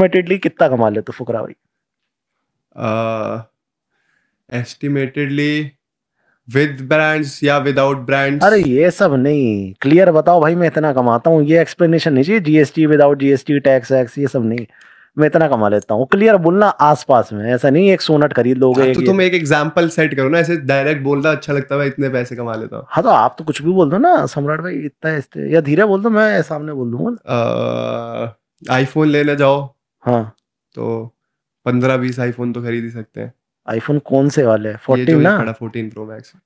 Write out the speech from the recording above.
एस्टिमेटेडली कितना कमा लेते हो फुकरा भाई एस्टिमेटेडली विद ब्रांड्स या विदाउट ब्रांड्स अरे ये सब नहीं क्लियर बताओ भाई मैं इतना कमाता हूँ ये एक्सप्लेनेशन नहीं चाहिए GST without GST tax ex ये सब नहीं मैं इतना कमा लेता हूँ क्लियर बोलना आस पास में ऐसा नहीं एक सोनट खरीद लोगे हाँ, तो तुम एक एग्जांपल सेट करो ना ऐसे डायरेक्ट बोलना अच्छा लगता है इतने पैसे कमा लेता हूँ हाँ तो आप तो कुछ भी बोल दो ना सम्राट भाई इतना या धीरे बोल दो मैं सामने बोल दूंगा आईफोन लेने जाओ हाँ तो पंद्रह बीस आईफोन तो खरीद ही सकते हैं आईफोन कौन से वाले फोर्टीन ना फोर्टीन प्रो मैक्स